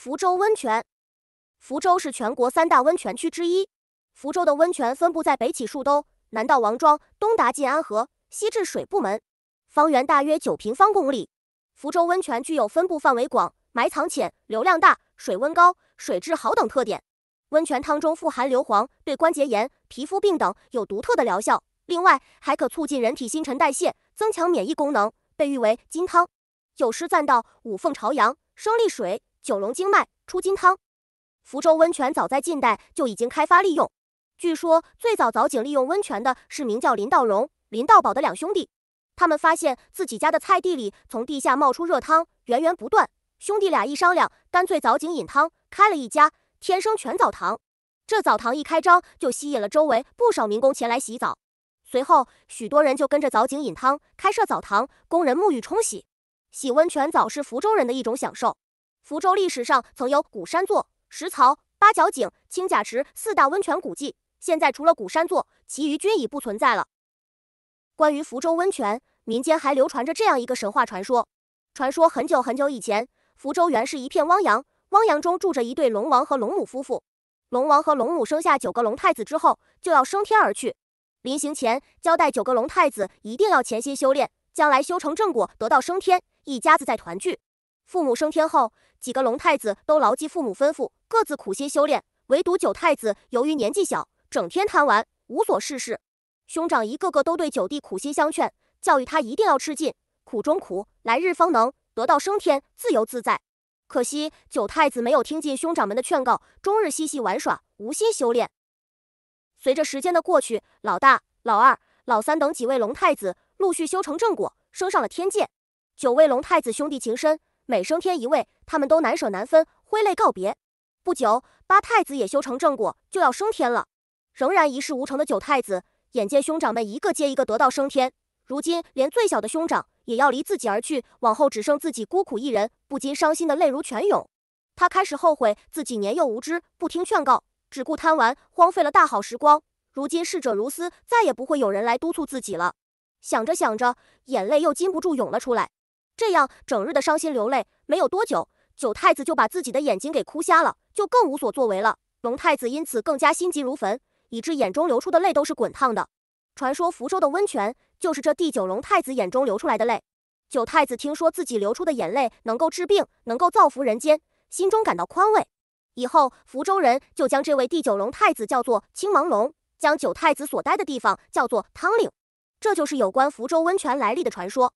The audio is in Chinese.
福州温泉，福州是全国三大温泉区之一。福州的温泉分布在北起树兜，南到王庄，东达晋安河，西至水部门，方圆大约九平方公里。福州温泉具有分布范围广、埋藏浅、流量大、水温高、水质好等特点。温泉汤中富含硫磺，对关节炎、皮肤病等有独特的疗效。另外，还可促进人体新陈代谢，增强免疫功能，被誉为“金汤”。有诗赞道：“五凤朝阳，生丽水。”九龙经脉出金汤，福州温泉早在近代就已经开发利用。据说最早凿井利用温泉的是名叫林道荣、林道宝的两兄弟，他们发现自己家的菜地里从地下冒出热汤，源源不断。兄弟俩一商量，干脆凿井饮汤，开了一家天生泉澡堂。这澡堂一开张，就吸引了周围不少民工前来洗澡。随后，许多人就跟着凿井饮汤，开设澡堂，供人沐浴冲洗。洗温泉澡是福州人的一种享受。福州历史上曾有古山座、石槽、八角井、青甲池四大温泉古迹，现在除了古山座，其余均已不存在了。关于福州温泉，民间还流传着这样一个神话传说：传说很久很久以前，福州原是一片汪洋，汪洋中住着一对龙王和龙母夫妇。龙王和龙母生下九个龙太子之后，就要升天而去。临行前，交代九个龙太子一定要潜心修炼，将来修成正果，得到升天，一家子再团聚。父母升天后，几个龙太子都牢记父母吩咐，各自苦心修炼。唯独九太子由于年纪小，整天贪玩，无所事事。兄长一个个都对九弟苦心相劝，教育他一定要吃尽苦中苦，来日方能得到升天，自由自在。可惜九太子没有听进兄长们的劝告，终日嬉戏玩耍，无心修炼。随着时间的过去，老大、老二、老三等几位龙太子陆续修成正果，升上了天界。九位龙太子兄弟情深。每升天一位，他们都难舍难分，挥泪告别。不久，八太子也修成正果，就要升天了。仍然一事无成的九太子，眼见兄长们一个接一个得道升天，如今连最小的兄长也要离自己而去，往后只剩自己孤苦一人，不禁伤心的泪如泉涌。他开始后悔自己年幼无知，不听劝告，只顾贪玩，荒废了大好时光。如今逝者如斯，再也不会有人来督促自己了。想着想着，眼泪又禁不住涌了出来。这样整日的伤心流泪，没有多久，九太子就把自己的眼睛给哭瞎了，就更无所作为了。龙太子因此更加心急如焚，以致眼中流出的泪都是滚烫的。传说福州的温泉就是这第九龙太子眼中流出来的泪。九太子听说自己流出的眼泪能够治病，能够造福人间，心中感到宽慰。以后福州人就将这位第九龙太子叫做青盲龙，将九太子所待的地方叫做汤岭。这就是有关福州温泉来历的传说。